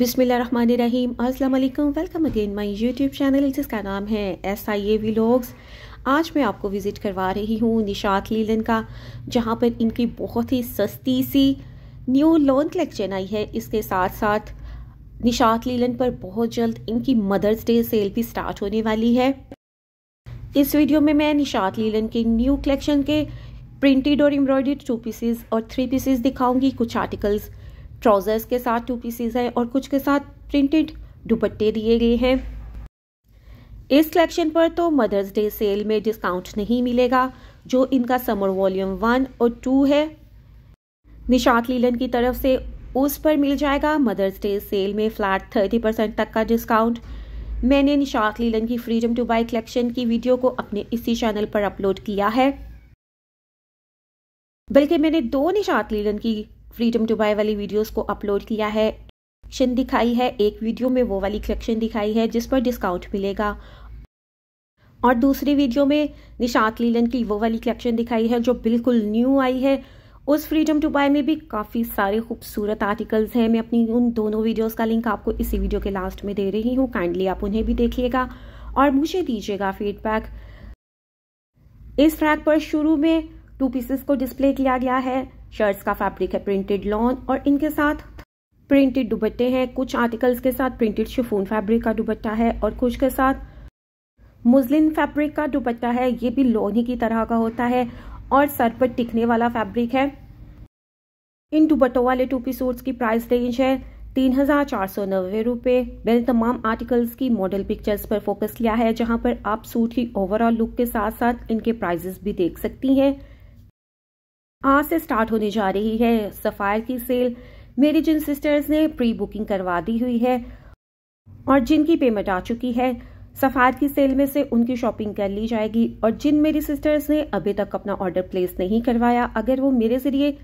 बिसमीम अस्सलाम वालेकुम welcome again my YouTube channel जिसका नाम है एस आई ए व्लॉग्स आज मैं आपको विज़िट करवा रही हूँ निशात लीलन का जहाँ पर इनकी बहुत ही सस्ती सी न्यू लॉन कलेक्शन आई है इसके साथ साथ निशात लीलन पर बहुत जल्द इनकी मदर्स डे सेल भी स्टार्ट होने वाली है इस वीडियो में मैं निशात लीलन के न्यू कलेक्शन के प्रिंटेड और एम्ब्रॉयडर्ड टू पीसेज और थ्री पीसेज दिखाऊंगी कुछ आर्टिकल्स ट्राउज़र्स के साथ टू पीसीज हैं और कुछ के साथ प्रिंटेड दुपट्टे दिए गए हैं इस कलेक्शन पर तो मदर्स डे सेल में डिस्काउंट नहीं मिलेगा जो इनका समर वॉल्यूम वन और टू है निशात लीलन की तरफ से उस पर मिल जाएगा मदर्स डे सेल में फ्लैट थर्टी परसेंट तक का डिस्काउंट मैंने निशात लीलन की फ्रीडम टू बाई कलेक्शन की वीडियो को अपने इसी चैनल पर अपलोड किया है बल्कि मैंने दो निशात लीलन की फ्रीडम टू बाय वाली वीडियोस को अपलोड किया है कलेक्शन दिखाई है एक वीडियो में वो वाली कलेक्शन दिखाई है जिस पर डिस्काउंट मिलेगा और दूसरी वीडियो में निशात लीलन की वो वाली कलेक्शन दिखाई है जो बिल्कुल न्यू आई है उस फ्रीडम टू बाय में भी काफ़ी सारे खूबसूरत आर्टिकल्स हैं मैं अपनी उन दोनों वीडियोस का लिंक आपको इसी वीडियो के लास्ट में दे रही हूँ काइंडली आप उन्हें भी देखिएगा और मुझे दीजिएगा फीडबैक इस ट्रैक पर शुरू में टू पीसेस को डिस्प्ले किया गया है शर्ट्स का फैब्रिक है प्रिंटेड लॉन और इनके साथ प्रिंटेड दुबट्टे हैं कुछ आर्टिकल्स के साथ प्रिंटेड शिफोन फैब्रिक का दुबट्टा है और कुछ के साथ मुस्लिन फैब्रिक का दुबट्टा है ये भी लोनी की तरह का होता है और सर पर टिकने वाला फैब्रिक है इन दुबट्टों वाले टू पी सूट्स की प्राइस रेंज है तीन हजार चार सौ नब्बे रूपए मैंने तमाम आर्टिकल्स की मॉडल पिक्चर्स पर फोकस किया है जहां पर आप सूट की ओवरऑल लुक के साथ साथ इनके प्राइजेस भी देख सकती हैं आज से स्टार्ट होने जा रही है सफ़ायर की सेल मेरी जिन सिस्टर्स ने प्री बुकिंग करवा दी हुई है और जिनकी पेमेंट आ चुकी है सफ़ायर की सेल में से उनकी शॉपिंग कर ली जाएगी और जिन मेरी सिस्टर्स ने अभी तक अपना ऑर्डर प्लेस नहीं करवाया अगर वो मेरे ज़रिए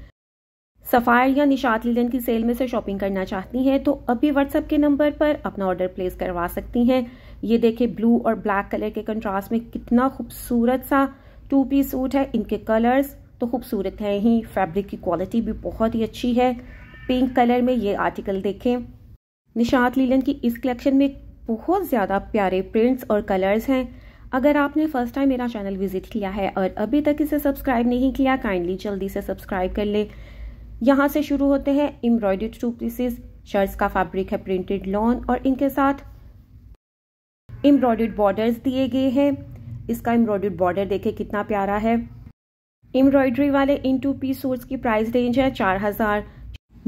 सफ़ायर या निशात लीडन की सेल में से शॉपिंग करना चाहती हैं तो अभी व्हाट्सएप के नंबर पर अपना ऑर्डर प्लेस करवा सकती हैं ये देखें ब्लू और ब्लैक कलर के कंट्रास्ट में कितना खूबसूरत सा टू पीस सूट है इनके कलर्स तो खूबसूरत है ही फैब्रिक की क्वालिटी भी बहुत ही अच्छी है पिंक कलर में ये आर्टिकल देखें निशात लीलन की इस कलेक्शन में बहुत ज़्यादा प्यारे प्रिंट्स और कलर्स हैं अगर आपने फर्स्ट टाइम मेरा चैनल विजिट किया है और अभी तक इसे सब्सक्राइब नहीं किया काइंडली जल्दी से सब्सक्राइब कर ले यहाँ से शुरू होते हैं एम्ब्रॉयडर्ड टू पीसेस शर्ट्स का फैब्रिक है प्रिंटेड लॉन और इनके साथ एम्ब्रॉयडर्ड बॉर्डर्स दिए गए हैं इसका एम्ब्रॉयडर्ड बॉर्डर देखें कितना प्यारा है एम्ब्रॉयडरी वाले इन टू पी सूट की प्राइस रेंज है चार हजार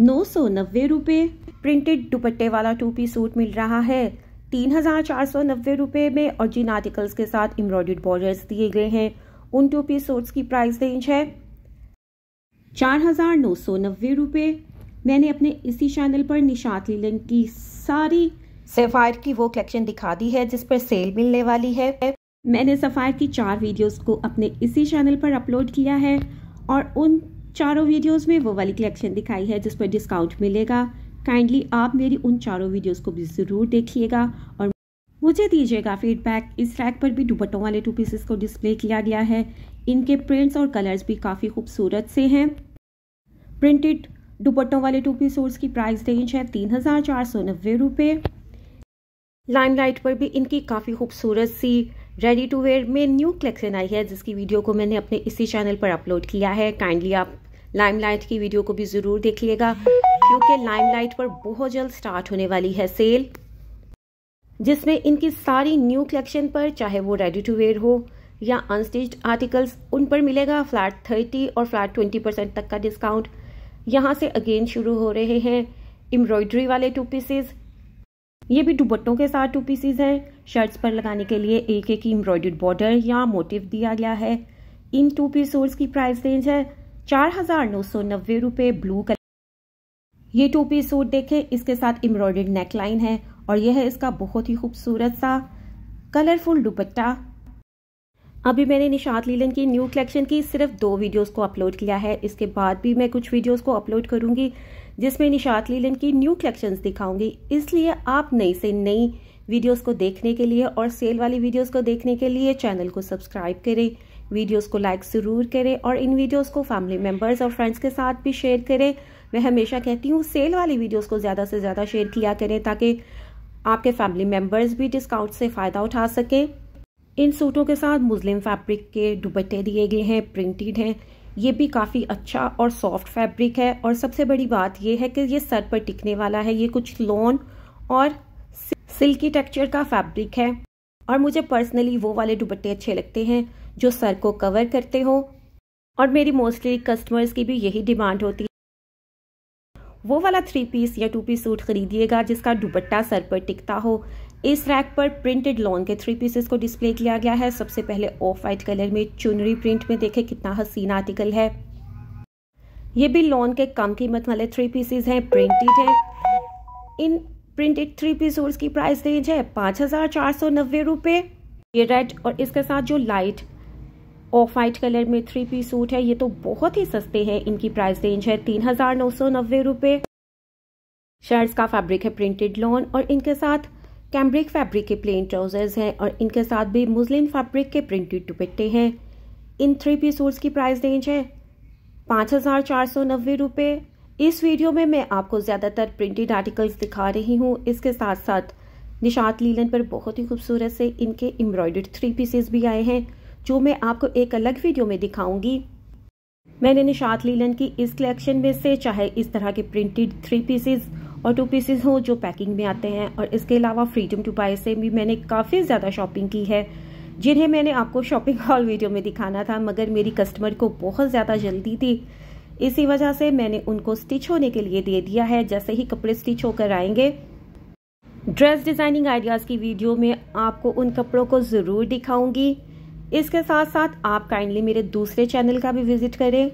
नौ सौ नब्बे रूपए प्रिंटेड दुपट्टे वाला टू पी सूट मिल रहा है तीन हजार चार सौ नब्बे रूपए में और जिन आर्टिकल्स के साथ एम्ब्रॉयड बॉर्डर दिए गए हैं उन टू पी सूट की प्राइस रेंज है चार हजार नौ सौ नब्बे रूपए मैंने अपने इसी चैनल पर निशात लीलन की सारी सेफायर की वो कलेक्शन दिखा दी है जिस पर सेल मिलने वाली है मैंने सफ़ायर की चार वीडियोस को अपने इसी चैनल पर अपलोड किया है और उन चारों वीडियोस में वो वाली कलेक्शन दिखाई है जिस पर डिस्काउंट मिलेगा काइंडली आप मेरी उन चारों वीडियोस को भी ज़रूर देखिएगा और मुझे दीजिएगा फीडबैक इस रैक पर भी दुबटों वाले टू पीसेस को डिस्प्ले किया गया है इनके प्रिंट्स और कलर्स भी काफ़ी खूबसूरत से हैं प्रिंटेड दुबटों वाले टू पीसोर्स की प्राइस रेंज है तीन हज़ार चार सौ नब्बे रुपये लाइमलाइट पर भी इनकी काफ़ी खूबसूरत सी रेडी टू वेयर में न्यू कलेक्शन आई है जिसकी वीडियो को मैंने अपने इसी चैनल पर अपलोड किया है काइंडली आप लाइम लाइट की वीडियो को भी ज़रूर देखिएगा क्योंकि लाइट पर बहुत जल्द स्टार्ट होने वाली है सेल जिसमें इनकी सारी न्यू कलेक्शन पर चाहे वो रेडी टू वेयर हो या अनस्टिच्ड आर्टिकल्स उन पर मिलेगा फ्लैट थर्टी और फ्लैट ट्वेंटी परसेंट तक का डिस्काउंट यहाँ से अगेन शुरू हो रहे हैं एम्ब्रॉयडरी वाले टू पीसेज ये भी दुबट्टों के साथ टू पीसेज हैं शर्ट्स पर लगाने के लिए एक एक एम्ब्रॉयडर्ड बॉर्डर या मोटिव दिया गया है इन टू पीसोर्स की प्राइस रेंज है चार हजार नौ सौ नब्बे ब्लू कलर ये टू पी सूट देखें इसके साथ एम्ब्रॉयडर्ड नेकलाइन है और यह है इसका बहुत ही खूबसूरत सा कलरफुल दुपट्टा अभी मैंने निशात लीलन की न्यू कलेक्शन की सिर्फ दो वीडियोस को अपलोड किया है इसके बाद भी मैं कुछ वीडियोस को अपलोड करूंगी जिसमें निशात लीलन की न्यू कलेक्शंस दिखाऊंगी इसलिए आप नई से नई वीडियोस को देखने के लिए और सेल वाली वीडियोस को देखने के लिए चैनल को सब्सक्राइब करें वीडियोस को लाइक ज़रूर करें और इन वीडियोस को फैमिली मेम्बर्स और फ्रेंड्स के साथ भी शेयर करें मैं हमेशा कहती हूँ सेल वाली वीडियोस को ज़्यादा से ज़्यादा शेयर किया करें ताकि आपके फैमिली मेम्बर्स भी डिस्काउंट से फ़ायदा उठा सकें इन सूटों के साथ मुस्लिम फैब्रिक के दुबट्टे दिए गए हैं प्रिंटेड हैं ये भी काफ़ी अच्छा और सॉफ्ट फैब्रिक है और सबसे बड़ी बात यह है कि ये सर पर टिकने वाला है ये कुछ लोन और सिल्की टेक्सचर का फैब्रिक है और मुझे पर्सनली वो वाले दुपट्टे अच्छे लगते हैं जो सर को कवर करते हो और मेरी मोस्टली कस्टमर्स की भी यही डिमांड होती है वो वाला थ्री पीस या टू पीस सूट खरीदिएगा जिसका दुपट्टा सर पर टिकता हो इस रैक पर प्रिंटेड लॉन के थ्री पीसेस को डिस्प्ले किया गया है सबसे पहले ऑफ वाइट कलर में चुनरी प्रिंट में देखे कितना हसीन आर्टिकल है ये भी लॉन के कम कीमत वाले थ्री पीसेस हैं प्रिंटेड है इन प्रिंटेड थ्री पीस सोर्स की प्राइस रेंज है पाँच हजार चार सौ नब्बे रुपये ये रेड और इसके साथ जो लाइट ऑफ वाइट कलर में थ्री पीस सूट है ये तो बहुत ही सस्ते हैं इनकी प्राइस रेंज है तीन हजार नौ सौ नब्बे रुपये शर्ट्स का फैब्रिक है प्रिंटेड लॉन और इनके साथ कैम्ब्रिक फैब्रिक के प्लेन ट्राउजर्स हैं और इनके साथ भी मुस्लिन फैब्रिक के प्रिंटेड दुपट्टे हैं इन थ्री पी सूट्स की प्राइस रेंज है पाँच हज़ार चार सौ नब्बे रुपये इस वीडियो में मैं आपको ज़्यादातर प्रिंटेड आर्टिकल्स दिखा रही हूँ इसके साथ साथ निशात लीलन पर बहुत ही खूबसूरत से इनके एम्ब्रॉयडर्ड थ्री पीसेस भी आए हैं जो मैं आपको एक अलग वीडियो में दिखाऊंगी मैंने निशात लीलन की इस कलेक्शन में से चाहे इस तरह के प्रिंटेड थ्री पीसेस और टू पीसेस हो जो पैकिंग में आते हैं और इसके अलावा फ्रीडम टू बाय से भी मैंने काफ़ी ज़्यादा शॉपिंग की है जिन्हें मैंने आपको शॉपिंग हॉल वीडियो में दिखाना था मगर मेरी कस्टमर को बहुत ज़्यादा जल्दी थी इसी वजह से मैंने उनको स्टिच होने के लिए दे दिया है जैसे ही कपड़े स्टिच होकर आएंगे ड्रेस डिज़ाइनिंग आइडियाज़ की वीडियो में आपको उन कपड़ों को ज़रूर दिखाऊंगी इसके साथ साथ आप काइंडली मेरे दूसरे चैनल का भी विजिट करें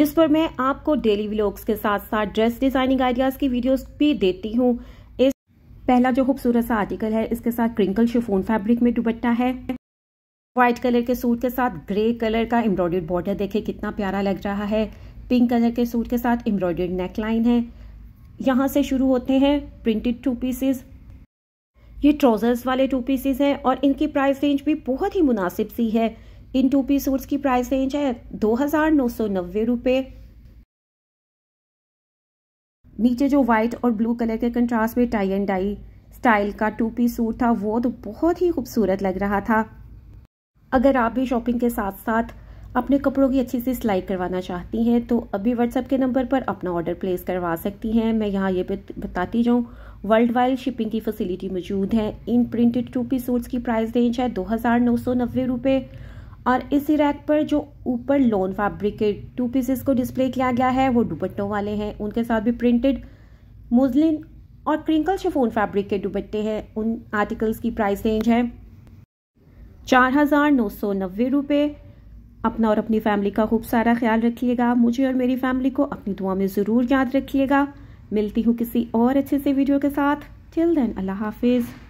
जिस पर मैं आपको डेली व्लॉग्स के साथ साथ ड्रेस डिज़ाइनिंग आइडियाज़ की वीडियोस भी देती हूँ इस पहला जो खूबसूरत सा आर्टिकल है इसके साथ क्रिंकल शिफोन फैब्रिक में दुपट्टा है व्हाइट कलर के सूट के साथ ग्रे कलर का एम्ब्रॉयडर्ड बॉर्डर देखे कितना प्यारा लग रहा है पिंक कलर के सूट के साथ एम्ब्रॉयडर्ड नेकलाइन है यहाँ से शुरू होते हैं प्रिंटेड टू पीसेस ये ट्राउजर्स वाले टू पीसेस हैं और इनकी प्राइस रेंज भी बहुत ही मुनासिब सी है इन टू पीस सूट्स की प्राइस रेंज है दो हज़ार नौ सौ नब्बे नीचे जो व्हाइट और ब्लू कलर के कंट्रास्ट में टाई एंड डाई स्टाइल का टू पीस सूट था वो तो बहुत ही खूबसूरत लग रहा था अगर आप भी शॉपिंग के साथ साथ अपने कपड़ों की अच्छी सी सिलाई करवाना चाहती हैं तो अभी व्हाट्सएप के नंबर पर अपना ऑर्डर प्लेस करवा सकती हैं मैं यहाँ ये बताती जाऊँ वर्ल्ड वाइड शिपिंग की फैसिलिटी मौजूद है इन प्रिंटेड टू पी सूट्स की प्राइस रेंज है दो हज़ार नौ सौ नब्बे और इसी रैक पर जो ऊपर लोन फैब्रिक के टू पीसेस को डिस्प्ले किया गया है वो दुपट्टों वाले हैं उनके साथ भी प्रिंटेड मुजलिन और क्रिंकल शिफोन फैब्रिक के दुपट्टे हैं उन आर्टिकल्स की प्राइस रेंज है चार हज़ार नौ सौ नब्बे रुपये अपना और अपनी फैमिली का खूब सारा ख्याल रखिएगा मुझे और मेरी फैमिली को अपनी दुआ में ज़रूर याद रखिएगा मिलती हूँ किसी और अच्छे से वीडियो के साथ टिल देन अल्लाह हाफिज़